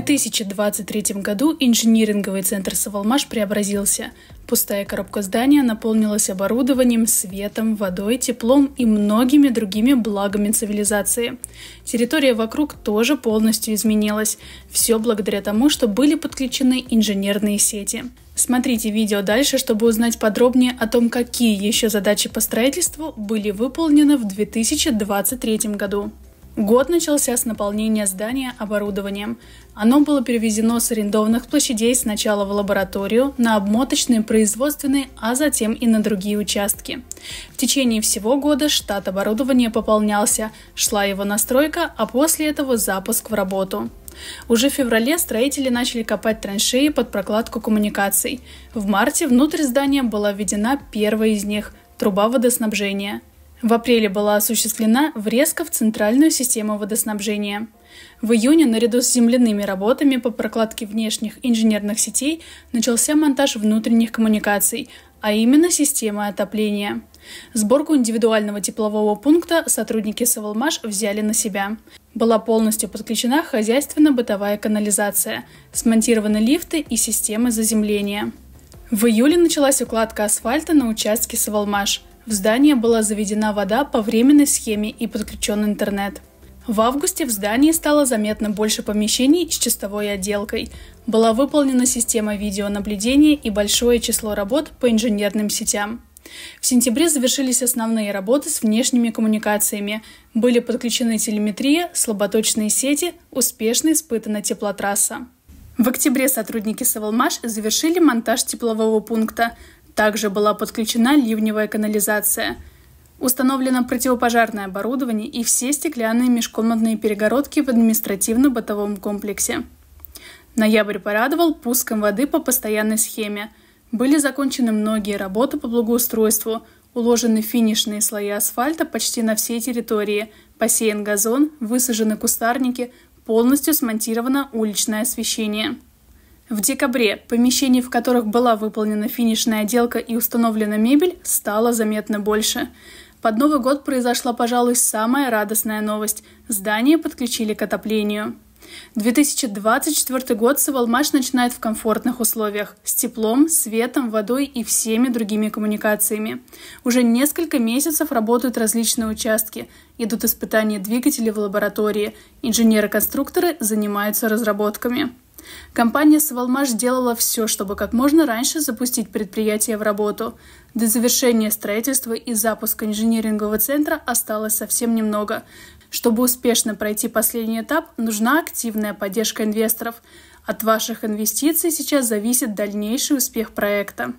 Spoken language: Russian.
2023 году инжиниринговый центр «Савалмаш» преобразился. Пустая коробка здания наполнилась оборудованием, светом, водой, теплом и многими другими благами цивилизации. Территория вокруг тоже полностью изменилась. Все благодаря тому, что были подключены инженерные сети. Смотрите видео дальше, чтобы узнать подробнее о том, какие еще задачи по строительству были выполнены в 2023 году. Год начался с наполнения здания оборудованием. Оно было перевезено с арендованных площадей сначала в лабораторию, на обмоточные производственные, а затем и на другие участки. В течение всего года штат оборудования пополнялся, шла его настройка, а после этого запуск в работу. Уже в феврале строители начали копать траншеи под прокладку коммуникаций. В марте внутрь здания была введена первая из них – труба водоснабжения – в апреле была осуществлена врезка в центральную систему водоснабжения. В июне, наряду с земляными работами по прокладке внешних инженерных сетей, начался монтаж внутренних коммуникаций, а именно системы отопления. Сборку индивидуального теплового пункта сотрудники Саволмаш взяли на себя. Была полностью подключена хозяйственно-бытовая канализация, смонтированы лифты и системы заземления. В июле началась укладка асфальта на участке Саволмаш. В здание была заведена вода по временной схеме и подключен интернет. В августе в здании стало заметно больше помещений с чистовой отделкой. Была выполнена система видеонаблюдения и большое число работ по инженерным сетям. В сентябре завершились основные работы с внешними коммуникациями. Были подключены телеметрия, слаботочные сети, успешно испытана теплотрасса. В октябре сотрудники Савелмаш завершили монтаж теплового пункта. Также была подключена ливневая канализация. Установлено противопожарное оборудование и все стеклянные межкомнатные перегородки в административно-бытовом комплексе. Ноябрь порадовал пуском воды по постоянной схеме. Были закончены многие работы по благоустройству, уложены финишные слои асфальта почти на всей территории, посеян газон, высажены кустарники, полностью смонтировано уличное освещение. В декабре помещений, в которых была выполнена финишная отделка и установлена мебель, стало заметно больше. Под Новый год произошла, пожалуй, самая радостная новость – здание подключили к отоплению. 2024 год Савалмаш начинает в комфортных условиях – с теплом, светом, водой и всеми другими коммуникациями. Уже несколько месяцев работают различные участки, идут испытания двигателей в лаборатории, инженеры-конструкторы занимаются разработками. Компания Свалмаш делала все, чтобы как можно раньше запустить предприятие в работу. До завершения строительства и запуска инжинирингового центра осталось совсем немного. Чтобы успешно пройти последний этап, нужна активная поддержка инвесторов. От ваших инвестиций сейчас зависит дальнейший успех проекта.